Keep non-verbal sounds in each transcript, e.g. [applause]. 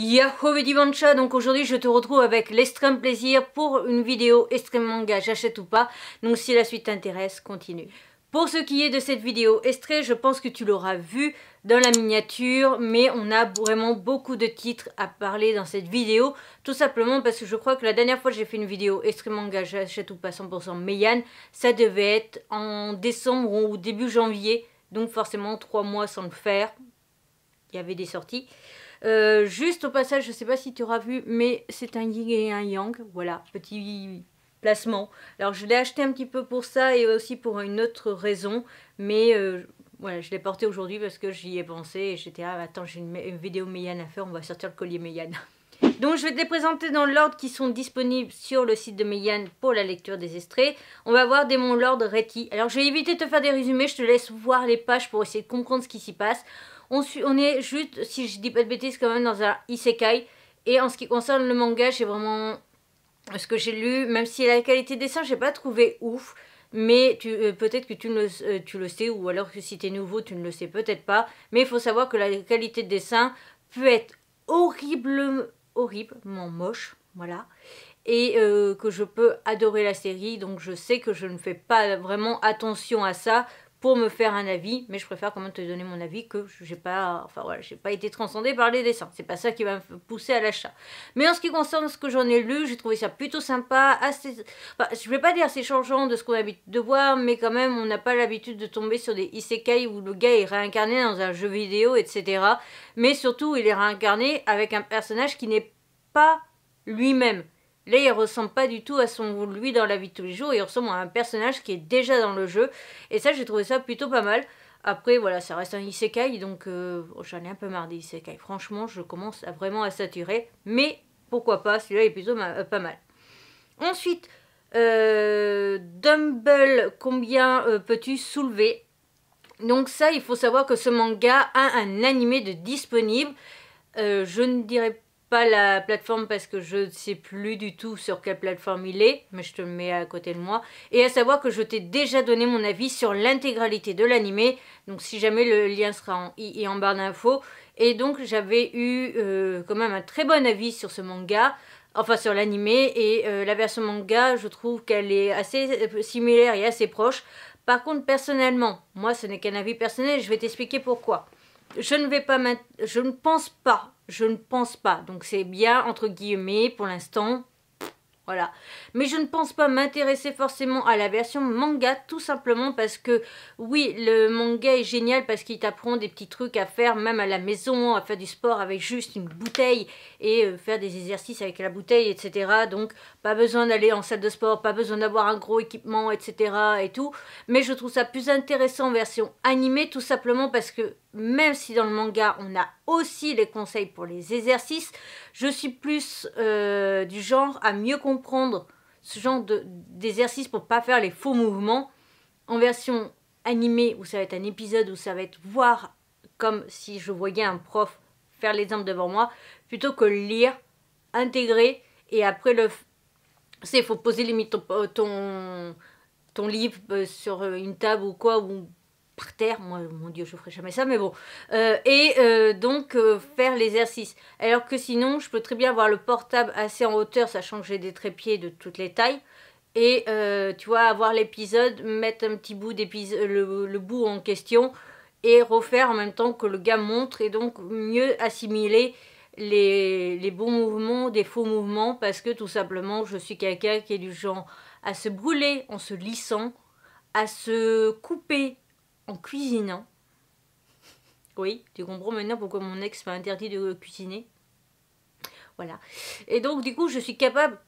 Yahoo divancha, donc aujourd'hui je te retrouve avec l'extrême plaisir pour une vidéo extrêmement manga, j'achète ou pas, donc si la suite t'intéresse, continue. Pour ce qui est de cette vidéo extrait, je pense que tu l'auras vu dans la miniature, mais on a vraiment beaucoup de titres à parler dans cette vidéo, tout simplement parce que je crois que la dernière fois que j'ai fait une vidéo extrêmement gage j'achète ou pas 100% Meian, ça devait être en décembre ou début janvier, donc forcément 3 mois sans le faire, il y avait des sorties. Euh, juste au passage, je ne sais pas si tu auras vu, mais c'est un yin et un yang. Voilà, petit placement. Alors je l'ai acheté un petit peu pour ça et aussi pour une autre raison, mais euh, voilà, je l'ai porté aujourd'hui parce que j'y ai pensé et j'étais ah attends j'ai une, vidéo Meyane à faire, on va sortir le collier Meyane. [laughs] Donc je vais te les présenter dans l'ordre qui sont disponibles sur le site de Meyane pour la lecture des extraits. On va voir des mon Lord Reti. Alors je vais éviter de te faire des résumés, je te laisse voir les pages pour essayer de comprendre ce qui s'y passe. On, est juste, si je dis pas de bêtises, quand même dans un isekai. Et en ce qui concerne le manga, c'est vraiment ce que j'ai lu, même si la qualité dessin, je n'ai pas trouvé ouf. Mais euh, peut-être que tu, ne le, euh, tu le sais, ou alors que si tu es nouveau, tu ne le sais peut-être pas. Mais il faut savoir que la qualité de dessin peut être horrible, horriblement moche. Voilà et euh, que je peux adorer la série donc je sais que je ne fais pas vraiment attention à ça pour me faire un avis, mais je préfère quand même te donner mon avis que j'ai pas, enfin voilà, j'ai pas été transcendée par les dessins. C'est pas ça qui va me pousser à l'achat. Mais en ce qui concerne ce que j'en ai lu, j'ai trouvé ça plutôt sympa, assez, enfin, je vais pas dire c'est changeant de ce qu'on a l'habitude de voir, mais quand même on n'a pas l'habitude de tomber sur des isekai où le gars est réincarné dans un jeu vidéo, etc. Mais surtout il est réincarné avec un personnage qui n'est pas lui-même. Là, il ressemble pas du tout à son lui dans la vie de tous les jours, il ressemble à un personnage qui est déjà dans le jeu. Et ça, j'ai trouvé ça plutôt pas mal. Après, voilà, ça reste un isekai, donc euh, j'en ai un peu marre des isekai. Franchement, je commence à vraiment à saturer, mais pourquoi pas, celui-là est plutôt euh, pas mal. Ensuite, euh, Dumble, combien peux-tu soulever Donc ça, il faut savoir que ce manga a un animé de disponible. je ne dirais pas pas la plateforme parce que je ne sais plus du tout sur quelle plateforme il est, mais je te mets à côté de moi. Et à savoir que je t'ai déjà donné mon avis sur l'intégralité de l'animé, donc si jamais le lien sera en i et en barre d'infos. Et donc j'avais eu euh, quand même un très bon avis sur ce manga, enfin sur l'animé, et euh, la version manga, je trouve qu'elle est assez euh, similaire et assez proche. Par contre, personnellement, moi ce n'est qu'un avis personnel, je vais t'expliquer pourquoi je ne vais pas je ne pense pas, je ne pense pas. Donc c'est bien entre guillemets pour l'instant. Voilà. Mais je ne pense pas m'intéresser forcément à la version manga, tout simplement parce que, oui, le manga est génial parce qu'il t'apprend des petits trucs à faire, même à la maison, à faire du sport avec juste une bouteille et euh, faire des exercices avec la bouteille, etc. Donc, pas besoin d'aller en salle de sport, pas besoin d'avoir un gros équipement, etc. et tout. Mais je trouve ça plus intéressant en version animée, tout simplement parce que même si dans le manga on a aussi les conseils pour les exercices, je suis plus euh, du genre à mieux comprendre ce genre d'exercice pour pour pas faire les faux mouvements. En version animée où ça va être un épisode où ça va être voir comme si je voyais un prof faire l'exemple devant moi, plutôt que lire, intégrer et après le... C'est, faut poser limite ton, ton livre euh, sur euh, une table ou quoi, ou par terre. Moi, mon Dieu, je ferai jamais ça, mais bon. Euh, et euh, donc euh, faire l'exercice. Alors que sinon, je peux très bien avoir le portable assez en hauteur, sachant que j'ai des trépieds de toutes les tailles. Et tu vois, avoir l'épisode, mettre un petit bout d'épisode, le, bout en question, et refaire en même temps que le gars montre, et donc mieux assimiler les, les bons mouvements des faux mouvements, parce que tout simplement, je suis quelqu'un qui est du genre à se brûler en se lissant, à se couper en cuisinant. Hein. Oui, tu comprends maintenant pourquoi mon ex m'a interdit de cuisiner. Voilà. Et donc, du coup, je suis capable,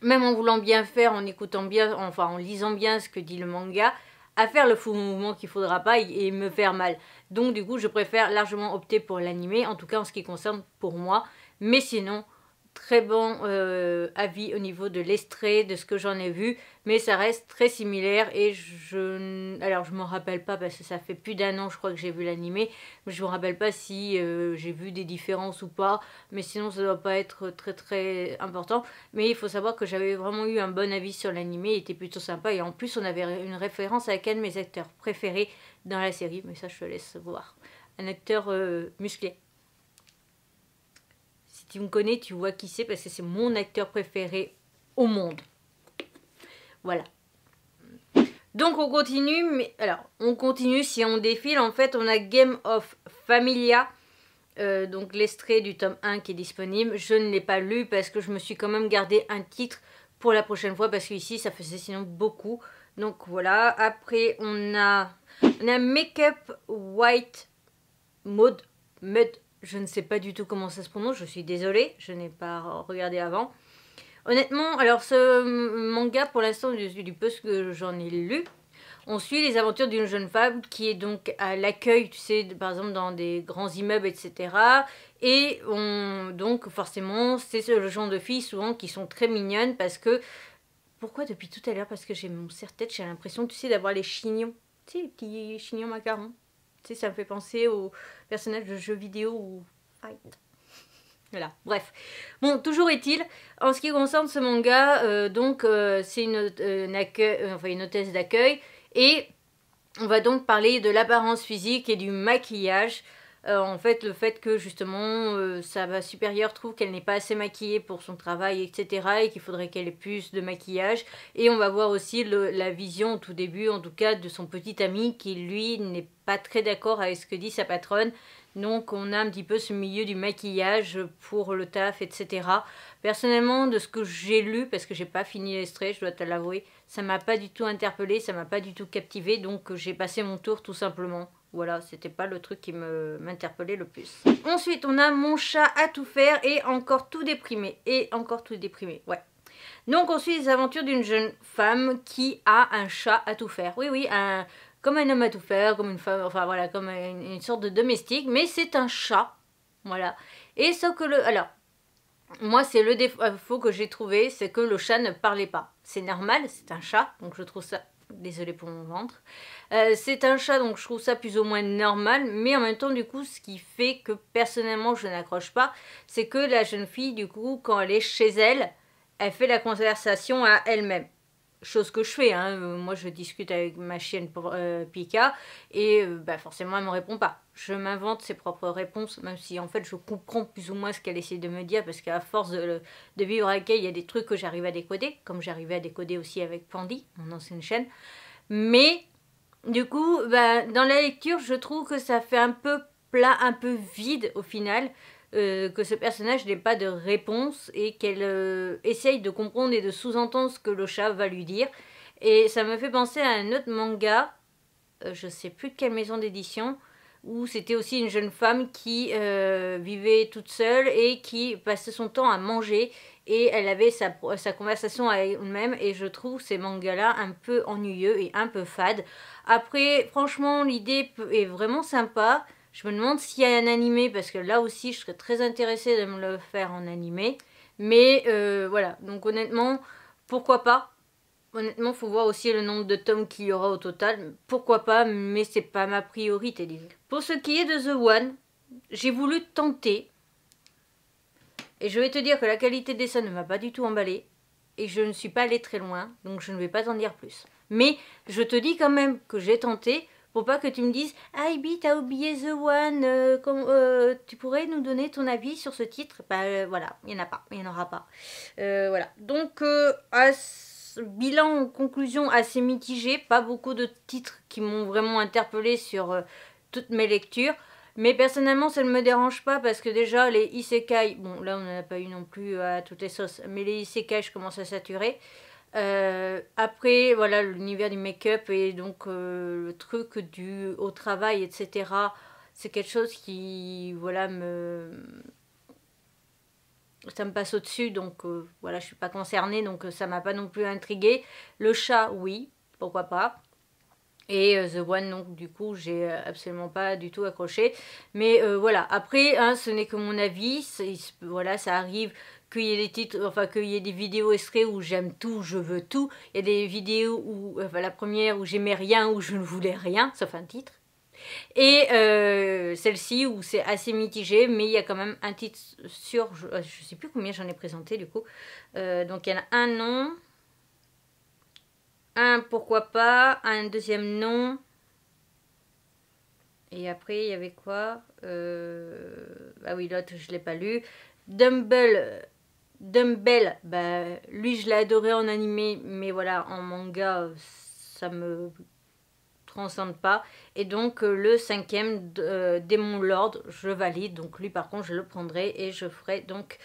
même en voulant bien faire, en écoutant bien, enfin en lisant bien ce que dit le manga, à faire le faux mouvement qu'il faudra pas et me faire mal. Donc, du coup, je préfère largement opter pour l'animé, en tout cas en ce qui concerne pour moi. Mais sinon, très bon euh, avis au niveau de l'estrée, de ce que j'en ai vu, mais ça reste très similaire et je... Alors je m'en rappelle pas parce que ça fait plus d'un an je crois que j'ai vu l'animé, mais je me rappelle pas si euh, j'ai vu des différences ou pas, mais sinon ça doit pas être très très important. Mais il faut savoir que j'avais vraiment eu un bon avis sur l'animé, il était plutôt sympa et en plus on avait une référence à un de mes acteurs préférés dans la série, mais ça je te laisse voir. Un acteur euh, musclé. Si tu me connais, tu vois qui c'est parce que c'est mon acteur préféré au monde. Voilà. Donc on continue, mais alors on continue si on défile. En fait, on a Game of Familia, euh, donc l'estrait du tome 1 qui est disponible. Je ne l'ai pas lu parce que je me suis quand même gardé un titre pour la prochaine fois parce qu'ici ça faisait sinon beaucoup. Donc voilà, après on a, on Make White Mode, Mud je ne sais pas du tout comment ça se prononce, je suis désolée, je n'ai pas regardé avant. Honnêtement, alors ce manga, pour l'instant, du, peu ce que j'en ai lu, on suit les aventures d'une jeune femme qui est donc à l'accueil, tu sais, par exemple dans des grands immeubles, etc. Et on, donc forcément, c'est le genre de filles souvent qui sont très mignonnes parce que... Pourquoi depuis tout à l'heure Parce que j'ai mon serre-tête, j'ai l'impression, tu sais, d'avoir les chignons. Tu sais, les petits chignons macarons. Tu sais, ça me fait penser au personnage de jeux vidéo ou Voilà, bref. Bon, toujours est-il, en ce qui concerne ce manga, euh, donc euh, c'est une, euh, une hôtesse d'accueil et on va donc parler de l'apparence physique et du maquillage. en fait, le fait que justement sa supérieure trouve qu'elle n'est pas assez maquillée pour son travail, etc., et qu'il faudrait qu'elle ait plus de maquillage. Et on va voir aussi la vision au tout début, en tout cas, de son petit ami qui lui n'est pas très d'accord avec ce que dit sa patronne. Donc on a un petit peu ce milieu du maquillage pour le taf, etc. Personnellement, de ce que j'ai lu, parce que j'ai pas fini l'extrait, je dois te l'avouer, ça m'a pas du tout interpellé, ça m'a pas du tout captivé, donc j'ai passé mon tour tout simplement. Voilà, c'était pas le truc qui m'interpellait le plus. Ensuite, on a mon chat à tout faire et encore tout déprimé. Et encore tout déprimé, ouais. Donc on suit les aventures d'une jeune femme qui a un chat à tout faire. Oui, oui, un, comme un homme à tout faire, comme une femme, enfin voilà, comme une, sorte de domestique, mais c'est un chat. Voilà. Et ça que le. Alors, moi, c'est le défaut euh, que j'ai trouvé, c'est que le chat ne parlait pas. C'est normal, c'est un chat, donc je trouve ça. Désolée pour mon ventre. Euh, c'est un chat, donc je trouve ça plus ou moins normal, mais en même temps, du coup, ce qui fait que personnellement je n'accroche pas, c'est que la jeune fille, du coup, quand elle est chez elle, elle fait la conversation à elle-même chose que je fais. Hein. Euh, moi, je discute avec ma chienne euh, Pika et euh, bah, forcément, elle me répond pas. Je m'invente ses propres réponses, même si en fait, je comprends plus ou moins ce qu'elle essaie de me dire parce qu'à force de, vivre avec elle, il y a des trucs que j'arrive à décoder, comme j'arrivais à décoder aussi avec Pandy, mon ancienne chaîne. Mais du coup, bah, dans la lecture, je trouve que ça fait un peu plat, un peu vide au final. Euh, que ce personnage n'ait pas de réponse et qu'elle euh, essaye de comprendre et de sous-entendre ce que le chat va lui dire. Et ça me fait penser à un autre manga, je euh, je sais plus de quelle maison d'édition, où c'était aussi une jeune femme qui vivait toute seule et qui passait son temps à manger et elle avait sa, sa conversation avec elle-même et je trouve ces mangas-là un peu ennuyeux et un peu fades. Après, franchement, l'idée est vraiment sympa. Je me demande s'il y a un animé parce que là aussi je serais très intéressée de me le faire en animé. Mais euh, voilà, donc honnêtement, pourquoi pas Honnêtement, faut voir aussi le nombre de tomes qu'il y aura au total. Pourquoi pas, mais c'est pas ma priorité, Pour ce qui est de The One, j'ai voulu tenter. Et je vais te dire que la qualité des ça ne m'a pas du tout emballée. Et je ne suis pas allée très loin, donc je ne vais pas en dire plus. Mais je te dis quand même que j'ai tenté pour pas que tu me dises ah, Ibi, t'as oublié The One, euh, comme, euh, tu pourrais nous donner ton avis sur ce titre Bah euh, voilà, il n'y en a pas, il n'y en aura pas. voilà. Donc, bilan conclusion assez mitigé, pas beaucoup de titres qui m'ont vraiment interpellé sur toutes mes lectures. Mais personnellement, ça ne me dérange pas parce que déjà, les isekai, bon, là on n'en a pas eu non plus à toutes les sauces, mais les isekai, je commence à saturer. Euh, après, voilà, l'univers du make-up et donc euh, le truc du au travail, etc. C'est quelque chose qui, voilà, me ça me passe au-dessus, donc euh, voilà, je suis pas concernée, donc ça m'a pas non plus intriguée. Le chat, oui, pourquoi pas. Et euh, The One, donc du coup, j'ai euh, absolument pas du tout accroché. Mais euh, voilà, après, hein, ce n'est que mon avis. Voilà, ça arrive qu'il y ait des titres, enfin qu'il y ait des vidéos extraits où j'aime tout, je veux tout. Il y a des vidéos où, enfin la première où j'aimais rien, où je ne voulais rien, sauf un titre. Et celle-ci où c'est assez mitigé, mais il y a quand même un titre sur, je, ne sais plus combien j'en ai présenté du coup. donc il y en a un nom, un pourquoi pas, un deuxième non. Et après, il y avait quoi Ah oui, l'autre, je ne l'ai pas lu. Dumble, Dumbbell, bah, lui, je l'ai adoré en animé, mais voilà, en manga, ça me transcende pas. Et donc, euh, le cinquième, Démon euh, Lord, je valide. Donc, lui, par contre, je le prendrai et je ferai donc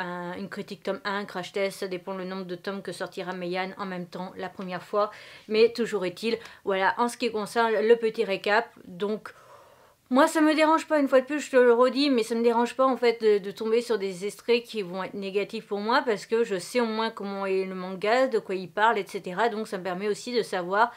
une critique tome 1, un crash test, ça dépend le nombre de tomes que sortira Meian en même temps la première fois. Mais toujours est-il, voilà, en ce qui concerne le petit récap, donc... Moi, ça me dérange pas, une fois de plus, je te le redis, mais ça me dérange pas en fait de, de, tomber sur des extraits qui vont être négatifs pour moi parce que je sais au moins comment est le manga, de quoi il parle, etc. Donc ça me permet aussi de savoir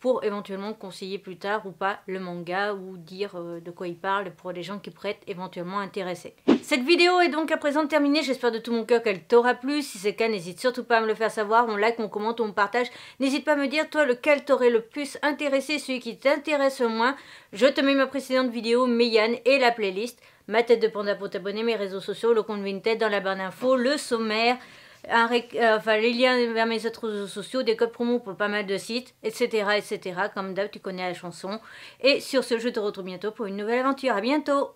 pour éventuellement conseiller plus tard ou pas le manga ou dire euh, de quoi il parle pour les gens qui pourraient être éventuellement intéressés. Cette vidéo est donc à présent terminée, j'espère de tout mon cœur qu'elle t'aura plu, si c'est le cas n'hésite surtout pas à me le faire savoir, on like, on commente, on partage, n'hésite pas à me dire toi lequel t'aurait le plus intéressé, celui qui t'intéresse le moins, je te mets ma précédente vidéo, Meyane et la playlist, ma tête de panda pour t'abonner, mes réseaux sociaux, le compte Vinted dans la barre d'infos, le sommaire, euh, enfin, les liens vers mes autres réseaux sociaux, des codes promo pour pas mal de sites, etc. etc. Comme d'hab, tu connais la chanson. Et sur ce, je te retrouve bientôt pour une nouvelle aventure. À bientôt